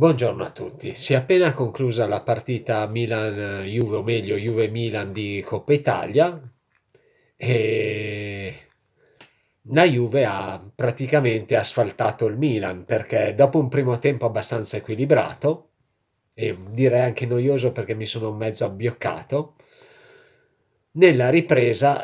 Buongiorno a tutti. Si è appena conclusa la partita Milan-Juve, o meglio Juve-Milan di Coppa Italia e la Juve ha praticamente asfaltato il Milan perché dopo un primo tempo abbastanza equilibrato e direi anche noioso perché mi sono mezzo abbioccato, nella ripresa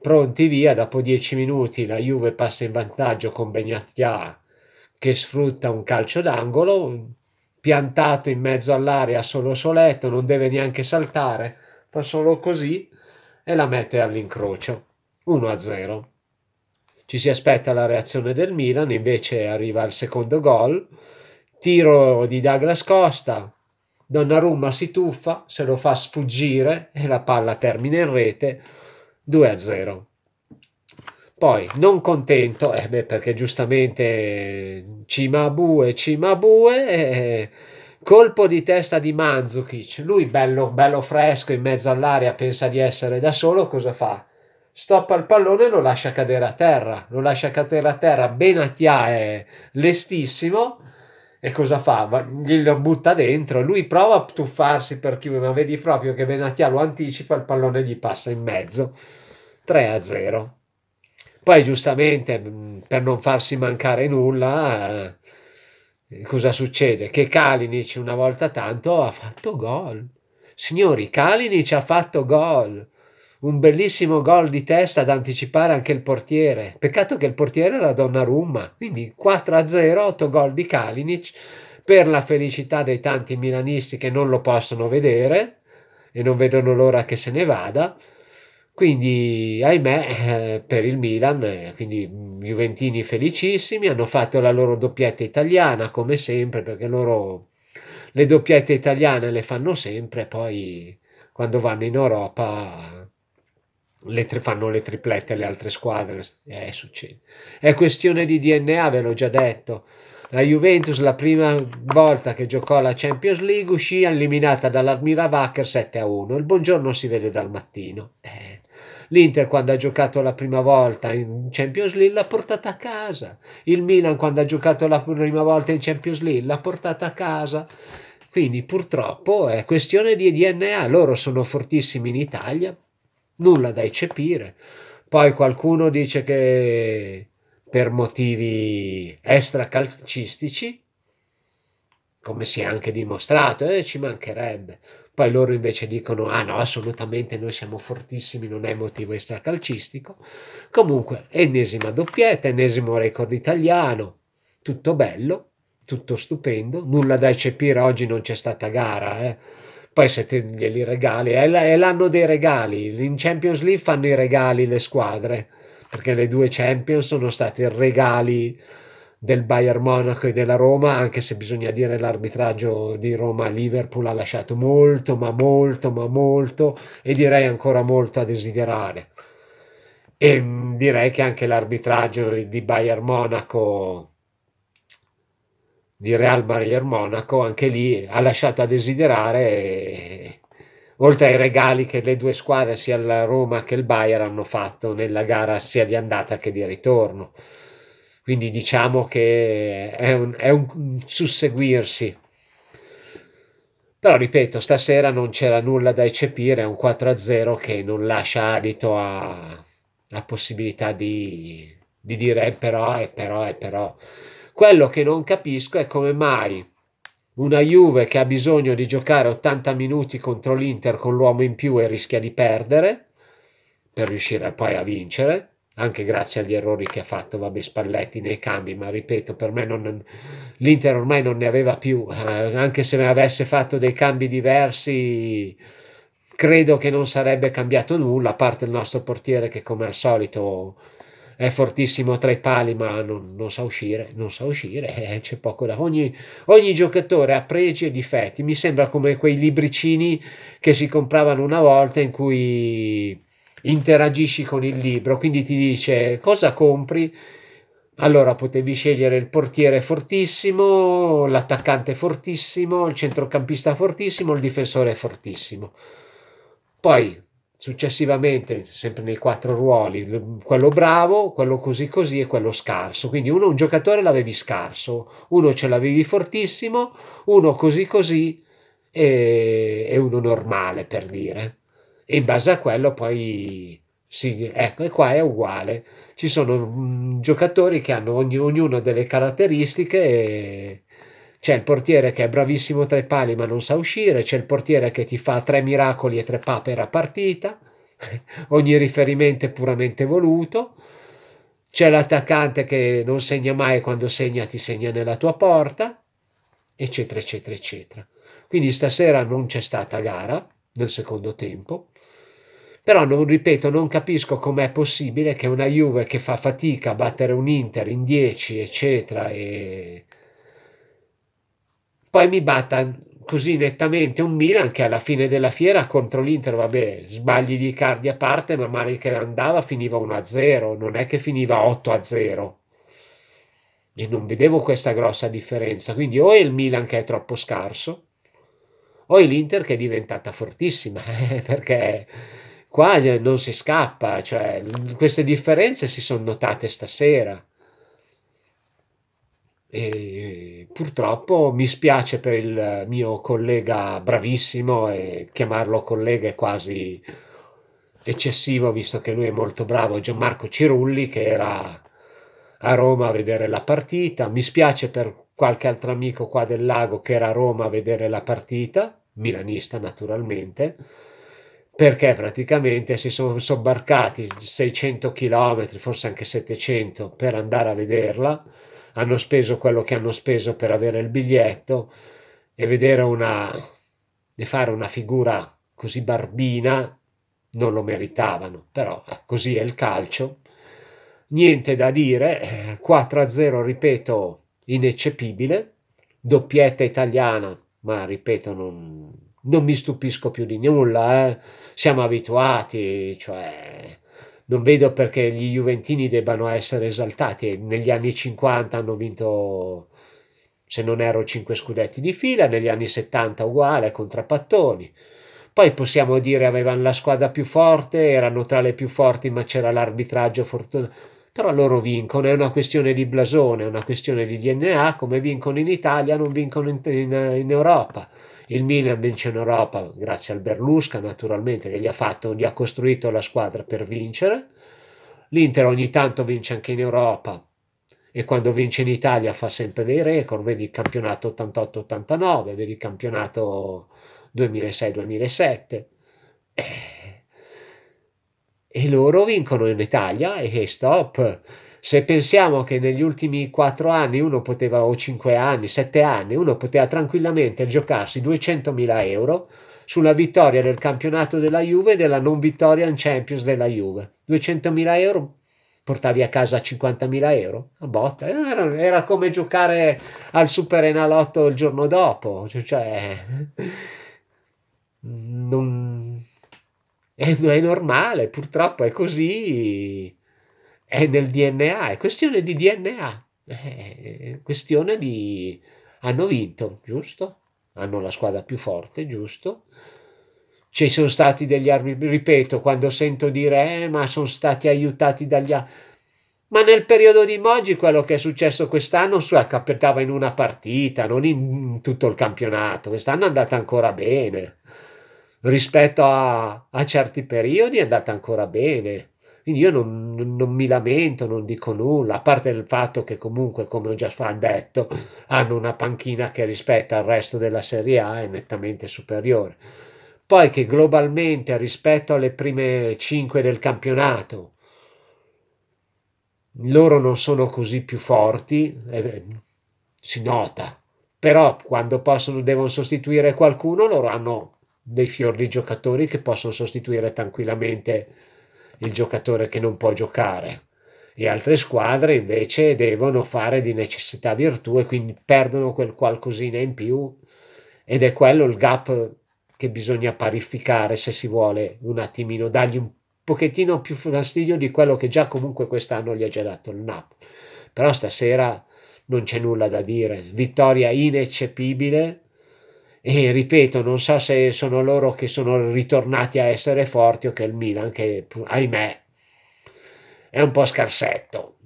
pronti via, dopo 10 minuti la Juve passa in vantaggio con Begnattia che sfrutta un calcio d'angolo, piantato in mezzo all'aria solo soletto, non deve neanche saltare, fa solo così e la mette all'incrocio. 1-0. Ci si aspetta la reazione del Milan, invece arriva il secondo gol, tiro di Douglas Costa, Donnarumma si tuffa, se lo fa sfuggire e la palla termina in rete 2-0. Poi, non contento, eh beh, perché giustamente Cimabue, Cimabue, eh, colpo di testa di Mandzukic. Lui, bello, bello fresco in mezzo all'aria, pensa di essere da solo, cosa fa? Stoppa il pallone e lo lascia cadere a terra. Lo lascia cadere a terra, Benatia è eh, lestissimo. E cosa fa? Glielo butta dentro. Lui prova a tuffarsi per chiunque, ma vedi proprio che Benatia lo anticipa, il pallone gli passa in mezzo. 3 a 0. Poi giustamente mm, per non farsi mancare nulla, eh, cosa succede? Che Kalinic una volta tanto ha fatto gol. Signori, Kalinic ha fatto gol. Un bellissimo gol di testa ad anticipare anche il portiere. Peccato che il portiere era Donnarumma. Quindi 4-0, 8 gol di Kalinic per la felicità dei tanti milanisti che non lo possono vedere e non vedono l'ora che se ne vada. Quindi, ahimè, eh, per il Milan, eh, quindi mm, Juventini felicissimi, hanno fatto la loro doppietta italiana come sempre, perché loro le doppiette italiane le fanno sempre, poi quando vanno in Europa le tre, fanno le triplette alle altre squadre, eh, succede. È questione di DNA, ve l'ho già detto. La Juventus la prima volta che giocò la Champions League uscì eliminata dall'Almira Wacker 7 1. Il buongiorno si vede dal mattino. Eh. L'Inter quando ha giocato la prima volta in Champions League l'ha portata a casa. Il Milan quando ha giocato la prima volta in Champions League l'ha portata a casa. Quindi purtroppo è questione di DNA, loro sono fortissimi in Italia, nulla da eccepire. Poi qualcuno dice che per motivi extracalcistici, come si è anche dimostrato, eh, ci mancherebbe, poi loro invece dicono ah no assolutamente noi siamo fortissimi, non è motivo extracalcistico, comunque ennesima doppietta, ennesimo record italiano, tutto bello, tutto stupendo, nulla da eccepire, oggi non c'è stata gara, eh. poi se te glieli regali, è l'anno dei regali, in Champions League fanno i regali le squadre, perché le due Champions sono state regali del Bayern Monaco e della Roma, anche se bisogna dire l'arbitraggio di Roma-Liverpool ha lasciato molto, ma molto, ma molto e direi ancora molto a desiderare. E direi che anche l'arbitraggio di Bayern Monaco di Real Bayern Monaco anche lì ha lasciato a desiderare e, oltre ai regali che le due squadre sia la Roma che il Bayern hanno fatto nella gara sia di andata che di ritorno quindi diciamo che è un, è un susseguirsi. Però ripeto, stasera non c'era nulla da eccepire, è un 4-0 che non lascia adito a, a possibilità di, di dire eh, però, è eh, però, è eh, però. Quello che non capisco è come mai una Juve che ha bisogno di giocare 80 minuti contro l'Inter con l'uomo in più e rischia di perdere per riuscire poi a vincere anche grazie agli errori che ha fatto vabbè, Spalletti nei cambi, ma ripeto, per me non, l'Inter ormai non ne aveva più, eh, anche se avesse fatto dei cambi diversi credo che non sarebbe cambiato nulla, a parte il nostro portiere che come al solito è fortissimo tra i pali ma non, non sa uscire, non sa uscire, eh, c'è poco da... Ogni, ogni giocatore ha pregi e difetti, mi sembra come quei libricini che si compravano una volta in cui interagisci con il libro, quindi ti dice cosa compri. Allora potevi scegliere il portiere fortissimo, l'attaccante fortissimo, il centrocampista fortissimo, il difensore fortissimo. Poi successivamente, sempre nei quattro ruoli, quello bravo, quello così così e quello scarso. Quindi uno un giocatore l'avevi scarso, uno ce l'avevi fortissimo, uno così così e, e uno normale per dire in base a quello poi sì, ecco, e qua è uguale. Ci sono mm, giocatori che hanno ogni, ognuno delle caratteristiche. E... C'è il portiere che è bravissimo tra i pali ma non sa uscire, c'è il portiere che ti fa tre miracoli e tre papere a partita, ogni riferimento è puramente voluto. C'è l'attaccante che non segna mai quando segna ti segna nella tua porta, eccetera, eccetera, eccetera. Quindi stasera non c'è stata gara nel secondo tempo però non ripeto, non capisco com'è possibile che una Juve che fa fatica a battere un Inter in 10, eccetera, e poi mi batta così nettamente un Milan che alla fine della fiera contro l'Inter, vabbè, sbagli di cardi a parte, ma male che andava finiva 1-0, non è che finiva 8-0. E non vedevo questa grossa differenza, quindi o è il Milan che è troppo scarso, o è l'Inter che è diventata fortissima, eh, perché qua non si scappa, cioè queste differenze si sono notate stasera. E purtroppo mi spiace per il mio collega bravissimo e chiamarlo collega è quasi eccessivo visto che lui è molto bravo Gianmarco Cirulli che era a Roma a vedere la partita mi spiace per qualche altro amico qua del lago che era a Roma a vedere la partita milanista naturalmente perché praticamente si sono sobbarcati 600 km, forse anche 700 per andare a vederla, hanno speso quello che hanno speso per avere il biglietto e vedere una e fare una figura così barbina non lo meritavano, però eh, così è il calcio. Niente da dire, 4-0 eh, ripeto ineccepibile, doppietta italiana, ma ripeto non non mi stupisco più di nulla, eh. siamo abituati, cioè non vedo perché gli Juventini debbano essere esaltati. Negli anni 50 hanno vinto, se non erro, 5 scudetti di fila, negli anni 70 uguale con Trapattoni. Poi possiamo dire avevano la squadra più forte, erano tra le più forti, ma c'era l'arbitraggio fortunato. Però loro vincono, è una questione di blasone, è una questione di DNA, come vincono in Italia non vincono in, in, in Europa. Il Milan vince in Europa grazie al Berlusca, naturalmente, che gli ha, fatto, gli ha costruito la squadra per vincere. L'Inter ogni tanto vince anche in Europa e quando vince in Italia fa sempre dei record, vedi il campionato 88-89, vedi il campionato 2006-2007. Eh. E loro vincono in Italia e stop se pensiamo che negli ultimi 4 anni uno poteva, o 5 anni, 7 anni, uno poteva tranquillamente giocarsi 200.000 euro sulla vittoria del campionato della Juve e della non vittoria in Champions della Juve. 200.000 euro portavi a casa 50.000 euro a botta, era, era, come giocare al Super Enalotto il giorno dopo, cioè non, è, è normale, purtroppo è così è nel DNA, è questione di DNA, eh, è questione di... hanno vinto, giusto? Hanno la squadra più forte, giusto? Ci sono stati degli armi, ripeto, quando sento dire, eh, ma sono stati aiutati dagli arbitri. Ma nel periodo di Moggi quello che è successo quest'anno su accappettava ecco, in una partita, non in tutto il campionato. Quest'anno è andata ancora bene. Rispetto a, a certi periodi è andata ancora bene. Quindi io non, non, mi lamento, non dico nulla, a parte il fatto che comunque, come ho già detto, hanno una panchina che rispetto al resto della Serie A è nettamente superiore. Poi che globalmente rispetto alle prime 5 del campionato, loro non sono così più forti, eh, si nota, però quando possono, devono sostituire qualcuno, loro hanno dei fior di giocatori che possono sostituire tranquillamente il giocatore che non può giocare e altre squadre invece devono fare di necessità virtù e quindi perdono quel qualcosina in più ed è quello il gap che bisogna parificare se si vuole un attimino dargli un pochettino più fastidio di quello che già comunque quest'anno gli ha già dato il Napoli però stasera non c'è nulla da dire vittoria ineccepibile e ripeto non so se sono loro che sono ritornati a essere forti o che il Milan che ahimè è un po' scarsetto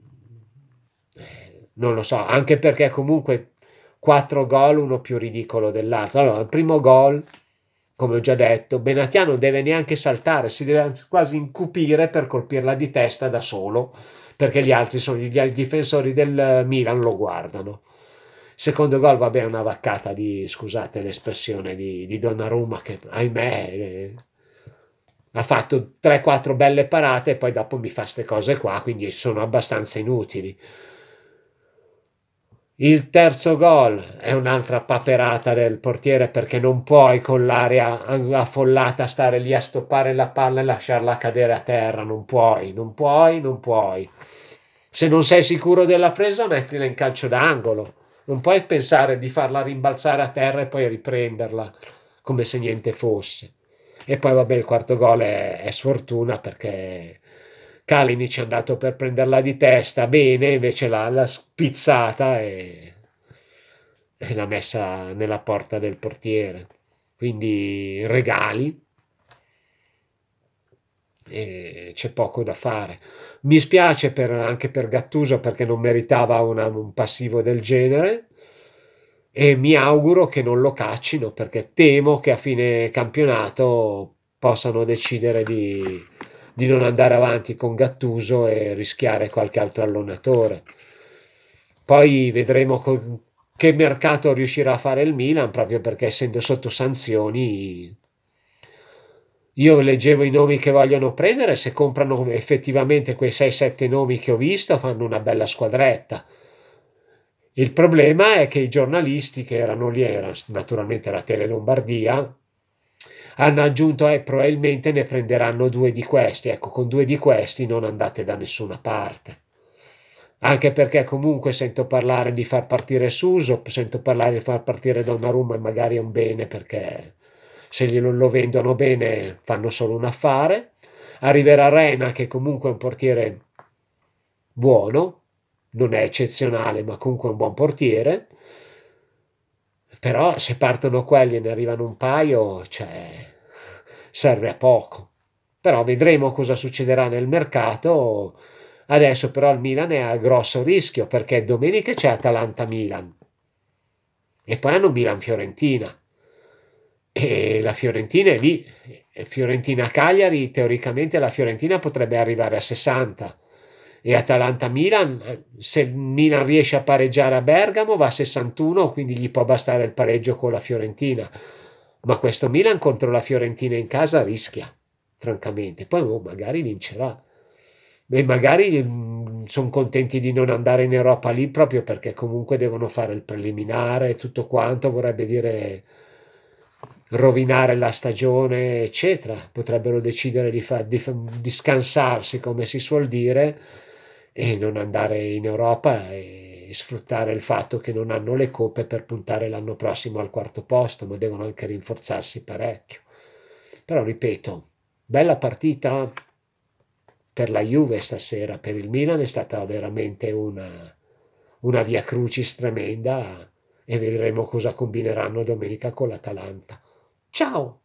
non lo so anche perché comunque quattro gol uno più ridicolo dell'altro allora il primo gol come ho già detto Benatiano non deve neanche saltare si deve quasi incupire per colpirla di testa da solo perché gli altri sono gli, gli difensori del Milan lo guardano Secondo gol, vabbè, una vaccata di, scusate l'espressione, di, di Donnarumma che, ahimè, eh, ha fatto 3-4 belle parate e poi dopo mi fa queste cose qua, quindi sono abbastanza inutili. Il terzo gol è un'altra paperata del portiere perché non puoi con l'area affollata stare lì a stoppare la palla e lasciarla cadere a terra, non puoi, non puoi, non puoi. Se non sei sicuro della presa, mettila in calcio d'angolo. Non puoi pensare di farla rimbalzare a terra e poi riprenderla come se niente fosse. E poi vabbè il quarto gol è, è sfortuna perché Kalinic è andato per prenderla di testa bene, invece l'ha, l'ha spizzata e, e l'ha messa nella porta del portiere. Quindi regali, e c'è poco da fare. Mi spiace per, anche per Gattuso perché non meritava una, un passivo del genere e mi auguro che non lo caccino perché temo che a fine campionato possano decidere di, di non andare avanti con Gattuso e rischiare qualche altro allenatore. Poi vedremo con, che mercato riuscirà a fare il Milan proprio perché essendo sotto sanzioni io leggevo i nomi che vogliono prendere, se comprano effettivamente quei 6-7 nomi che ho visto fanno una bella squadretta. Il problema è che i giornalisti che erano lì, era naturalmente la Tele Lombardia, hanno aggiunto eh, probabilmente ne prenderanno due di questi. Ecco, con due di questi non andate da nessuna parte. Anche perché comunque sento parlare di far partire Suso, sento parlare di far partire Donnarumma e magari è un bene perché se glielo lo vendono bene fanno solo un affare. Arriverà Rena che comunque è un portiere buono, non è eccezionale ma comunque è un buon portiere. Però se partono quelli e ne arrivano un paio, cioè, serve a poco. Però vedremo cosa succederà nel mercato. Adesso però il Milan è a grosso rischio perché domenica c'è Atalanta-Milan e poi hanno Milan-Fiorentina e la Fiorentina è lì, Fiorentina-Cagliari teoricamente la Fiorentina potrebbe arrivare a 60 e Atalanta-Milan se Milan riesce a pareggiare a Bergamo va a 61 quindi gli può bastare il pareggio con la Fiorentina ma questo Milan contro la Fiorentina in casa rischia francamente poi oh, magari vincerà e magari mm, sono contenti di non andare in Europa lì proprio perché comunque devono fare il preliminare e tutto quanto vorrebbe dire rovinare la stagione, eccetera. Potrebbero decidere di, fa, di, di scansarsi, come si suol dire, e non andare in Europa e sfruttare il fatto che non hanno le coppe per puntare l'anno prossimo al quarto posto, ma devono anche rinforzarsi parecchio. Però ripeto, bella partita per la Juve stasera, per il Milan è stata veramente una, una via crucis tremenda e vedremo cosa combineranno domenica con l'Atalanta. Ciao!